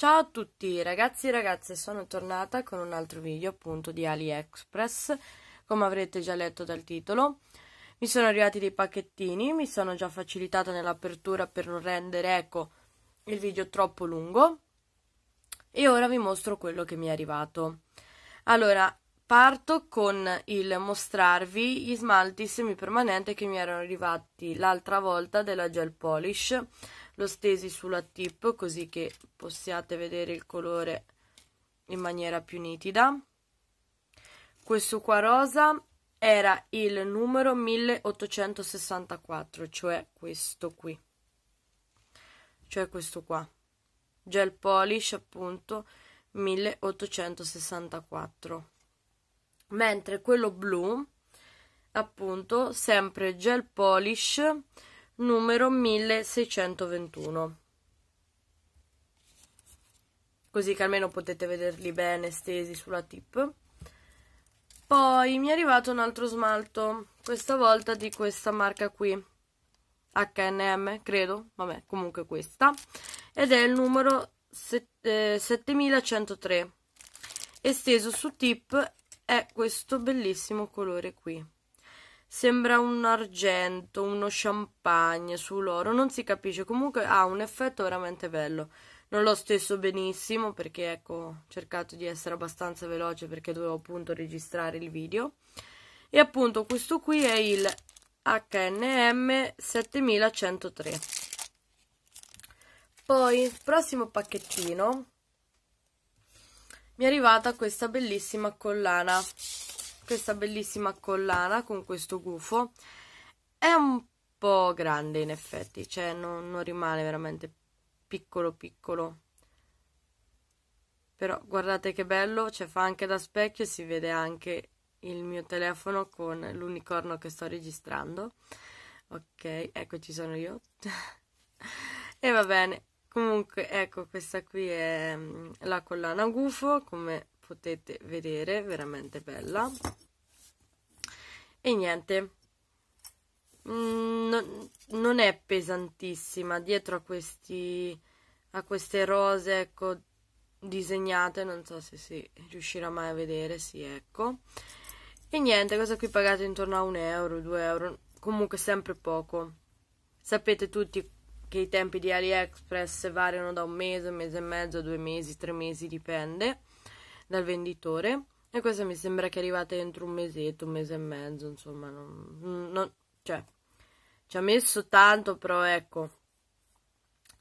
Ciao a tutti ragazzi e ragazze, sono tornata con un altro video appunto di AliExpress, come avrete già letto dal titolo. Mi sono arrivati dei pacchettini, mi sono già facilitata nell'apertura per non rendere ecco il video troppo lungo e ora vi mostro quello che mi è arrivato. Allora, parto con il mostrarvi gli smalti semipermanenti che mi erano arrivati l'altra volta della gel polish lo stesi sulla tip così che possiate vedere il colore in maniera più nitida. Questo qua rosa era il numero 1864, cioè questo qui. Cioè questo qua. Gel polish appunto 1864. Mentre quello blu appunto sempre gel polish numero 1621 così che almeno potete vederli bene stesi sulla tip poi mi è arrivato un altro smalto questa volta di questa marca qui H&M credo vabbè comunque questa ed è il numero 7103 eh, esteso su tip è questo bellissimo colore qui Sembra un argento, uno champagne su loro, non si capisce, comunque ha un effetto veramente bello. Non l'ho stesso benissimo perché ecco, ho cercato di essere abbastanza veloce perché dovevo appunto registrare il video. E appunto questo qui è il HNM 7103. Poi, prossimo pacchettino, mi è arrivata questa bellissima collana questa bellissima collana con questo gufo. È un po' grande in effetti, cioè non, non rimane veramente piccolo piccolo. Però guardate che bello, cioè fa anche da specchio e si vede anche il mio telefono con l'unicorno che sto registrando. Ok, ecco ci sono io. e va bene. Comunque, ecco, questa qui è mm, la collana gufo, come potete vedere veramente bella e niente mm, non, è pesantissima dietro a questi a queste rose ecco disegnate non so se si riuscirà mai a vedere sì ecco e niente cosa qui pagate intorno a un euro due euro comunque sempre poco sapete tutti che i tempi di AliExpress variano da un mese, un mese e mezzo, due mesi, tre mesi, dipende dal venditore e questa mi sembra che è entro un mesetto, un mese e mezzo, insomma, non, non, cioè, ci ha messo tanto, però ecco,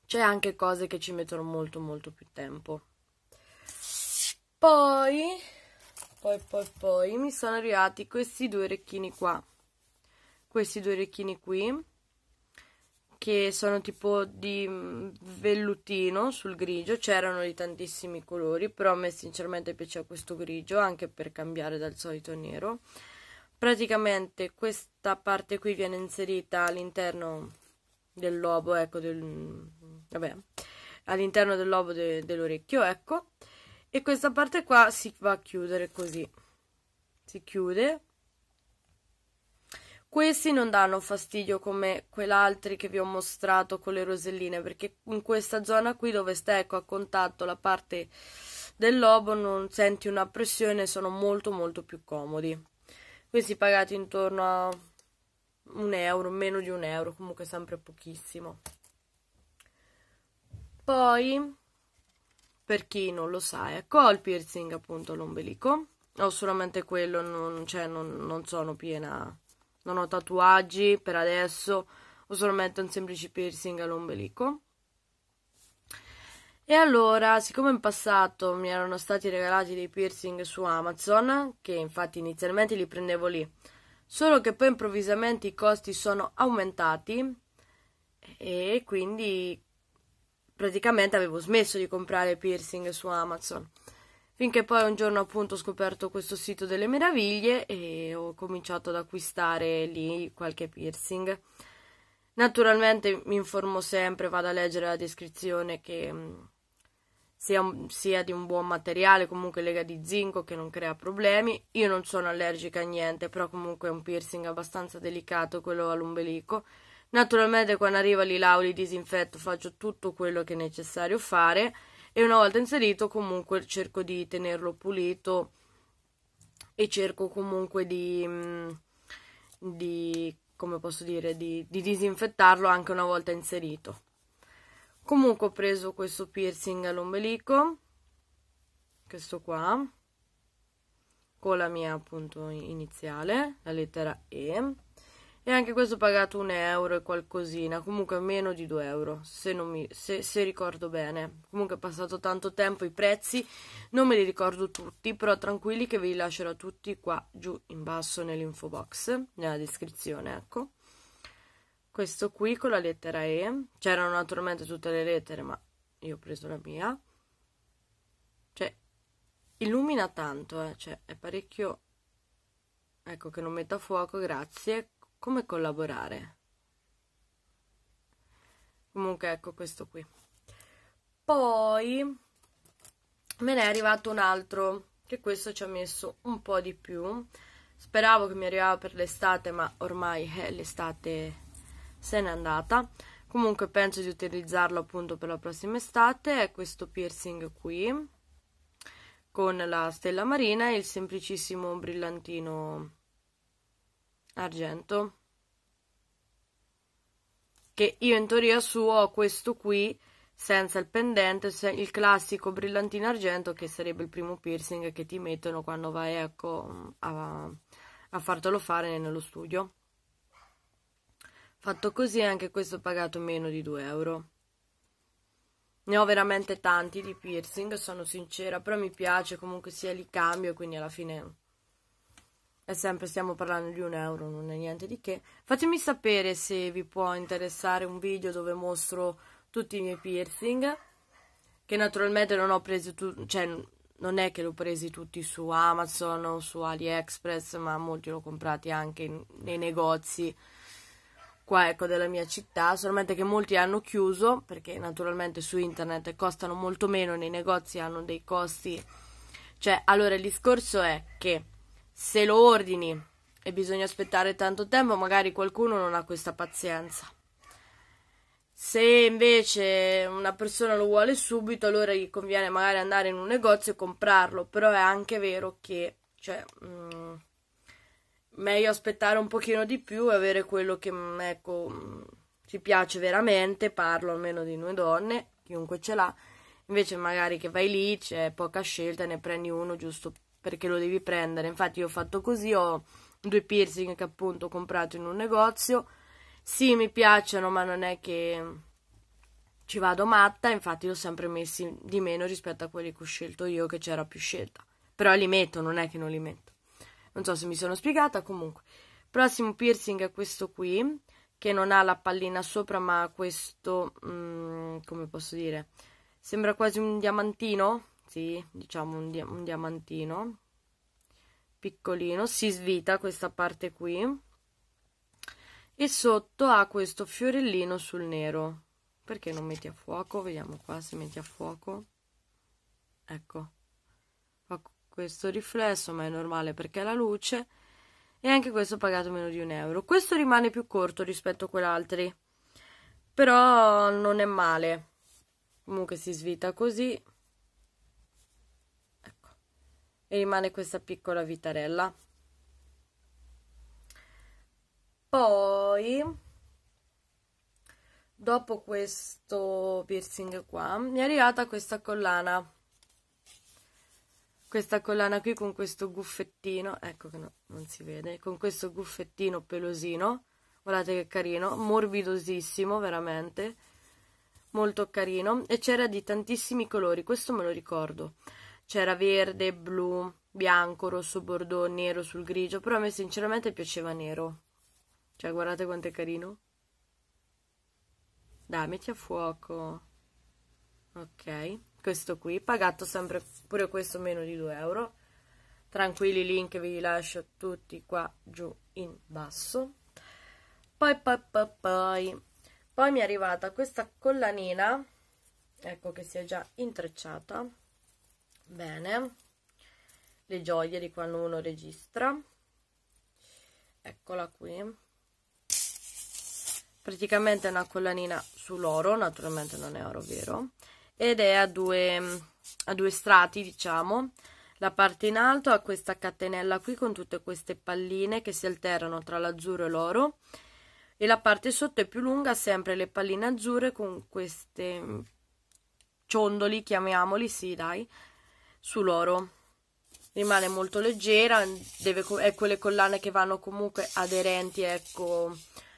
c'è anche cose che ci mettono molto molto più tempo. Poi, poi, poi, poi, mi sono arrivati questi due orecchini qua, questi due orecchini qui, che sono tipo di mm, vellutino sul grigio, c'erano di tantissimi colori, però a me sinceramente piaceva questo grigio, anche per cambiare dal solito nero. Praticamente questa parte qui viene inserita all'interno del lobo, ecco, del, mm, vabbè, all'interno del lobo de, dell'orecchio, ecco, e questa parte qua si va a chiudere così, si chiude questi non danno fastidio come quell'altri che vi ho mostrato con le roselline, perché in questa zona qui dove sta ecco a contatto la parte del lobo non senti una pressione, e sono molto molto più comodi. Questi pagati intorno a un euro, meno di un euro, comunque sempre pochissimo. Poi, per chi non lo sa, ecco, ho il piercing appunto l'ombelico. Ho solamente quello, non, cioè non, non sono piena non ho tatuaggi per adesso, ho solamente un semplice piercing all'ombelico. E allora, siccome in passato mi erano stati regalati dei piercing su Amazon, che infatti inizialmente li prendevo lì, solo che poi improvvisamente i costi sono aumentati e quindi praticamente avevo smesso di comprare piercing su Amazon finché poi un giorno appunto ho scoperto questo sito delle meraviglie e ho cominciato ad acquistare lì qualche piercing. Naturalmente mi informo sempre, vado a leggere la descrizione che mm, sia, sia, di un buon materiale, comunque lega di zinco che non crea problemi. Io non sono allergica a niente, però comunque è un piercing abbastanza delicato quello all'ombelico. Naturalmente quando arriva lì l'auli disinfetto faccio tutto quello che è necessario fare e una volta inserito comunque cerco di tenerlo pulito e cerco comunque di, mm, di come posso dire, di, di disinfettarlo anche una volta inserito. Comunque ho preso questo piercing all'ombelico, questo qua, con la mia appunto iniziale, la lettera E, e anche questo ho pagato un euro e qualcosina, comunque meno di 2 euro, se, mi, se, se ricordo bene. Comunque è passato tanto tempo, i prezzi non me li ricordo tutti, però tranquilli che vi lascerò tutti qua giù in basso nell'info box, nella descrizione, ecco. Questo qui con la lettera E, c'erano naturalmente tutte le lettere, ma io ho preso la mia. Cioè, illumina tanto, eh. cioè, è parecchio... Ecco che non metta fuoco, grazie come collaborare. Comunque ecco questo qui. Poi me ne è arrivato un altro, che questo ci ha messo un po' di più. Speravo che mi arrivava per l'estate, ma ormai eh, l'estate se n'è andata. Comunque penso di utilizzarlo appunto per la prossima estate. È questo piercing qui con la stella marina e il semplicissimo brillantino argento che io in teoria su ho questo qui senza il pendente, il classico brillantino argento che sarebbe il primo piercing che ti mettono quando vai ecco, a, a fartelo fare nello studio. Fatto così anche questo ho pagato meno di 2 euro. Ne ho veramente tanti di piercing, sono sincera, però mi piace comunque sia li cambio, quindi alla fine e sempre stiamo parlando di un euro, non è niente di che. Fatemi sapere se vi può interessare un video dove mostro tutti i miei piercing, che naturalmente non ho preso tutti, cioè non è che li ho presi tutti su Amazon o su AliExpress, ma molti l'ho comprati anche in, nei negozi qua ecco della mia città, solamente che molti hanno chiuso perché naturalmente su internet costano molto meno, nei negozi hanno dei costi. Cioè, allora il discorso è che se lo ordini e bisogna aspettare tanto tempo, magari qualcuno non ha questa pazienza. Se invece una persona lo vuole subito, allora gli conviene magari andare in un negozio e comprarlo, però è anche vero che, cioè, mh, mm, meglio aspettare un pochino di più e avere quello che, mh, mm, ecco, mh, mm, ci piace veramente, parlo almeno di noi donne, chiunque ce l'ha, invece magari che vai lì, c'è poca scelta, e ne prendi uno giusto perché lo devi prendere. Infatti io ho fatto così, ho due piercing che appunto ho comprato in un negozio. Sì, mi piacciono, ma non è che ci vado matta, infatti li ho sempre messi di meno rispetto a quelli che ho scelto io, che c'era più scelta. Però li metto, non è che non li metto. Non so se mi sono spiegata, comunque. Prossimo piercing è questo qui, che non ha la pallina sopra, ma questo, mm, come posso dire, sembra quasi un diamantino, sì, diciamo un, dia un diamantino piccolino, si svita questa parte qui e sotto ha questo fiorellino sul nero. Perché non metti a fuoco? Vediamo qua se metti a fuoco. Ecco, fa questo riflesso, ma è normale perché è la luce. E anche questo ho pagato meno di un euro. Questo rimane più corto rispetto a quell'altri, però non è male. Comunque si svita così e rimane questa piccola vitarella. Poi dopo questo piercing qua mi è arrivata questa collana questa collana qui con questo guffettino ecco che no, non si vede con questo guffettino pelosino guardate che carino morbidosissimo veramente molto carino e c'era di tantissimi colori questo me lo ricordo c'era verde, blu, bianco, rosso, bordeaux, nero sul grigio, però a me sinceramente piaceva nero. Cioè, guardate quanto è carino. Dai, metti a fuoco. Ok, questo qui, pagato sempre pure questo meno di 2 euro. Tranquilli, link vi lascio tutti qua giù in basso. Poi, poi, poi, poi. Poi mi è arrivata questa collanina, ecco che si è già intrecciata bene le gioie di quando uno registra eccola qui praticamente è una collanina sull'oro naturalmente non è oro vero ed è a due, a due strati diciamo la parte in alto ha questa catenella qui con tutte queste palline che si alternano tra l'azzurro e l'oro e la parte sotto è più lunga, sempre le palline azzurre con questi ciondoli, chiamiamoli, sì dai, su loro rimane molto leggera deve, è quelle collane che vanno comunque aderenti ecco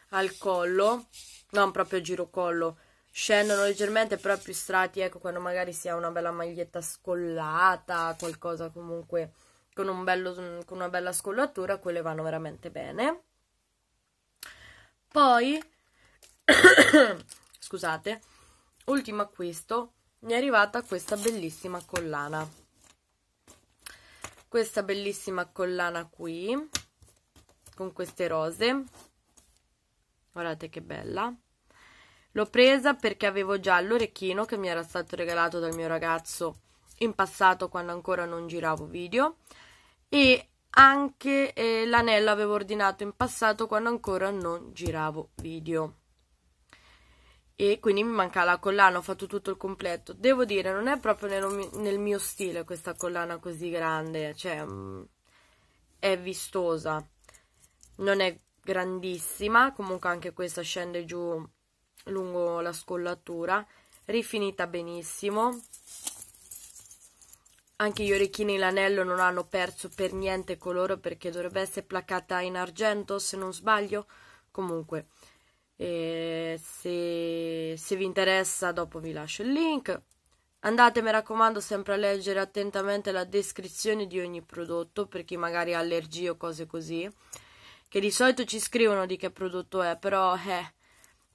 al collo non proprio a girocollo scendono leggermente però più strati ecco quando magari si ha una bella maglietta scollata qualcosa comunque con, un bello, con una bella scollatura quelle vanno veramente bene poi scusate ultimo acquisto mi è arrivata questa bellissima collana questa bellissima collana qui con queste rose guardate che bella l'ho presa perché avevo già l'orecchino che mi era stato regalato dal mio ragazzo in passato quando ancora non giravo video e anche eh, l'anello avevo ordinato in passato quando ancora non giravo video e quindi mi manca la collana, ho fatto tutto il completo. Devo dire, non è proprio nel, nel mio stile questa collana così grande, cioè mm, è vistosa, non è grandissima, comunque anche questa scende giù lungo la scollatura, rifinita benissimo. Anche gli orecchini e l'anello non hanno perso per niente colore perché dovrebbe essere placata in argento se non sbaglio. Comunque, e se, se vi interessa dopo vi lascio il link. Andate, mi raccomando, sempre a leggere attentamente la descrizione di ogni prodotto per chi magari ha allergie o cose così. Che di solito ci scrivono di che prodotto è, però eh,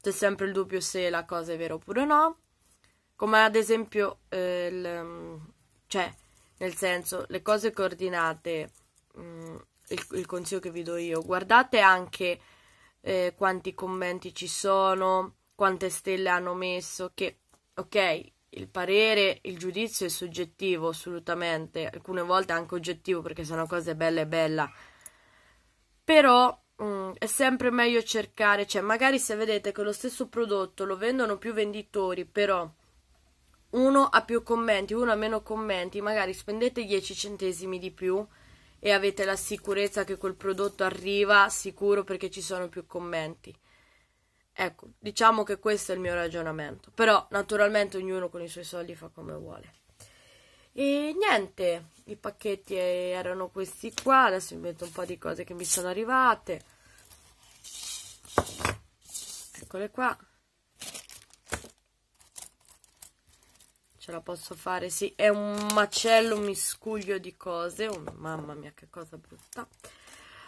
c'è sempre il dubbio se la cosa è vera oppure no. Come ad esempio, eh, il, mm, cioè, nel senso, le cose coordinate, mh, mm, il, il consiglio che vi do io, guardate anche eh, quanti commenti ci sono, quante stelle hanno messo, che ok, il parere, il giudizio è soggettivo assolutamente, alcune volte anche oggettivo perché sono cose belle e bella bella, però mh, mm, è sempre meglio cercare, cioè magari se vedete che lo stesso prodotto lo vendono più venditori, però uno ha più commenti, uno ha meno commenti, magari spendete 10 centesimi di più e avete la sicurezza che quel prodotto arriva sicuro perché ci sono più commenti. Ecco, diciamo che questo è il mio ragionamento, però naturalmente ognuno con i suoi soldi fa come vuole. E niente, i pacchetti eh, erano questi qua, adesso invento un po' di cose che mi sono arrivate. Eccole qua. Ce la posso fare, sì, è un macello, un miscuglio di cose. Oh, mamma mia, che cosa brutta.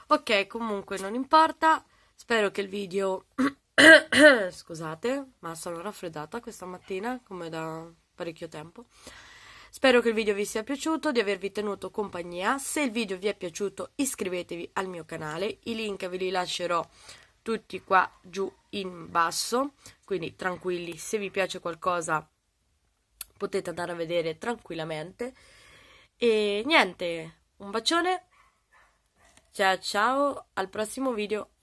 Ok, comunque non importa. Spero che il video... Scusate, ma sono raffreddata questa mattina, come da parecchio tempo. Spero che il video vi sia piaciuto, di avervi tenuto compagnia. Se il video vi è piaciuto iscrivetevi al mio canale, i link ve li lascerò tutti qua giù in basso, quindi tranquilli, se vi piace qualcosa potete andare a vedere tranquillamente. E niente, un bacione, ciao ciao, al prossimo video.